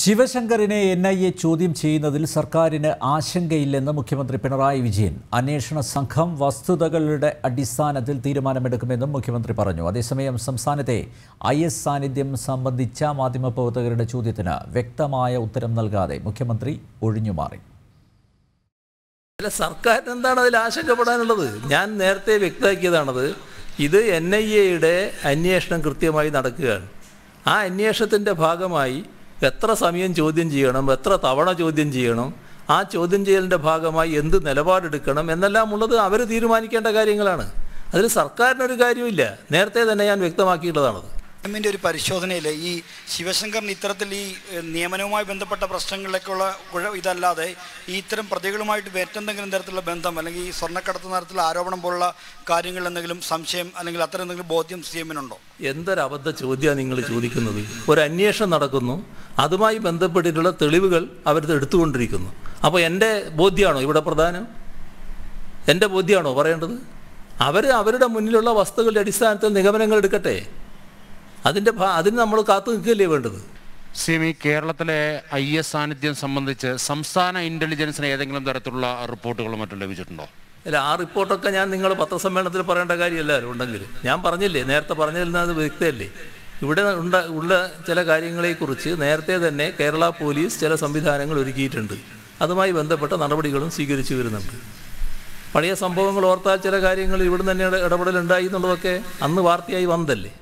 ശിവശങ്കറിനെ N I A ചോദ്യം ചെയ്യുന്നതിൽ സർക്കാരിന് ആശങ്കയില്ലെന്ന് മുഖ്യമന്ത്രി പിണറായി വിജയൻ അന്വേഷണ സംഘം വസ്തുതകളുടെ അടിസ്ഥാനത്തിൽ തീരുമാനമെടുക്കുമെന്നും മുഖ്യമന്ത്രി പറഞ്ഞു അതേസമയം സംസ്ഥാനത്തെ ഐ എസ് സാന്നിധ്യം സംബന്ധിച്ച മാധ്യമപ്രവർത്തകരുടെ ചോദ്യത്തിന് വ്യക്തമായ ഉത്തരം നൽകാതെ മുഖ്യമന്ത്രി ഒഴിഞ്ഞുമാറി അല്ല സർക്കാരിന് എന്താണ് അതിൽ ആശങ്കപ്പെടാനുള്ളത് ഞാൻ നേരത്തെ വ്യക്തമാക്കിയതാണത് ഇത് എൻ ഐ എയുടെ അന്വേഷണം കൃത്യമായി നടക്കുകയാണ് ആ അന്വേഷണത്തിൻ്റെ ഭാഗമായി എത്ര സമയം ചോദ്യം ചെയ്യണം എത്ര തവണ ചോദ്യം ചെയ്യണം ആ ചോദ്യം ചെയ്യലിൻ്റെ ഭാഗമായി എന്ത് നിലപാടെടുക്കണം എന്നെല്ലാം ഉള്ളത് അവർ തീരുമാനിക്കേണ്ട കാര്യങ്ങളാണ് അതിൽ സർക്കാരിനൊരു കാര്യമില്ല നേരത്തെ തന്നെ ഞാൻ വ്യക്തമാക്കിയിട്ടുള്ളതാണത് ഗവൺമെൻറ് ഒരു പരിശോധനയിൽ ഈ ശിവശങ്കറിന് ഇത്തരത്തിൽ ഈ നിയമനവുമായി ബന്ധപ്പെട്ട പ്രശ്നങ്ങളിലേക്കുള്ള കുഴ ഇതല്ലാതെ ഈ ഇത്തരം പ്രതികളുമായിട്ട് വേറ്റെന്തെങ്കിലും തരത്തിലുള്ള ബന്ധം അല്ലെങ്കിൽ ഈ സ്വർണ്ണക്കടത്ത് തരത്തിലുള്ള ആരോപണം പോലുള്ള കാര്യങ്ങൾ എന്തെങ്കിലും സംശയം അല്ലെങ്കിൽ അത്തരം എന്തെങ്കിലും ബോധ്യം സി എമ്മിനുണ്ടോ എന്തൊരബദ്ധ ചോദ്യമാണ് നിങ്ങൾ ചോദിക്കുന്നത് ഒരു അന്വേഷണം നടക്കുന്നു അതുമായി ബന്ധപ്പെട്ടിട്ടുള്ള തെളിവുകൾ അവരത് എടുത്തുകൊണ്ടിരിക്കുന്നു അപ്പോൾ എൻ്റെ ബോധ്യമാണോ ഇവിടെ പ്രധാനം എൻ്റെ ബോധ്യമാണോ പറയേണ്ടത് അവർ അവരുടെ മുന്നിലുള്ള വസ്തുക്കളുടെ അടിസ്ഥാനത്തിൽ നിഗമനങ്ങൾ എടുക്കട്ടെ അതിൻ്റെ അതിന് നമ്മൾ കാത്തു നിൽക്കുകയല്ലേ വേണ്ടത് സിമി ഈ കേരളത്തിലെ ഐ എസ് സാന്നിധ്യം സംബന്ധിച്ച് സംസ്ഥാന ഇൻ്റലിജൻസിന് ഏതെങ്കിലും തരത്തിലുള്ള റിപ്പോർട്ടുകൾ മറ്റും ലഭിച്ചിട്ടുണ്ടോ അല്ല ആ റിപ്പോർട്ടൊക്കെ ഞാൻ നിങ്ങൾ പത്രസമ്മേളനത്തിൽ പറയേണ്ട കാര്യമല്ല ഉണ്ടെങ്കിൽ ഞാൻ പറഞ്ഞില്ലേ നേരത്തെ പറഞ്ഞിരുന്ന അത് വ്യക്തമല്ലേ ഇവിടെ ഉണ്ട ഉള്ള ചില കാര്യങ്ങളെക്കുറിച്ച് നേരത്തെ തന്നെ കേരള പോലീസ് ചില സംവിധാനങ്ങൾ ഒരുക്കിയിട്ടുണ്ട് അതുമായി ബന്ധപ്പെട്ട നടപടികളും സ്വീകരിച്ചു വരുന്നുണ്ട് പഴയ സംഭവങ്ങൾ ഓർത്താൽ ചില കാര്യങ്ങൾ ഇവിടെ തന്നെ ഇടപെടലുണ്ടായി എന്നുള്ളതൊക്കെ അന്ന് വാർത്തയായി വന്നതല്ലേ